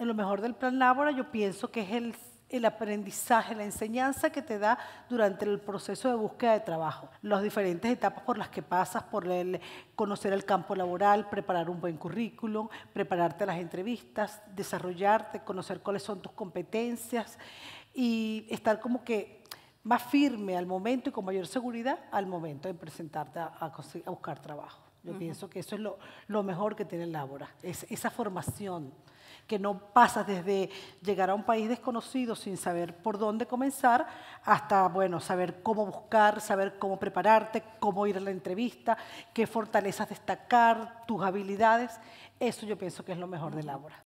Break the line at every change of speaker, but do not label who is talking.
en lo mejor del plan Lábora yo pienso que es el, aprendizaje, la enseñanza que te da durante el proceso de búsqueda de trabajo, las diferentes etapas por las que pasas, por conocer el campo laboral, preparar un buen currículum, prepararte las entrevistas, desarrollarte, conocer cuáles son tus competencias y estar como que más firme al momento y con mayor seguridad al momento de presentarte a buscar trabajo. Yo pienso que eso es lo, mejor que tiene el es esa formación que no pasa desde llegar a un país desconocido sin saber por dónde comenzar, hasta bueno, saber cómo buscar, saber cómo prepararte, cómo ir a la entrevista, qué fortalezas destacar, tus habilidades. Eso yo pienso que es lo mejor de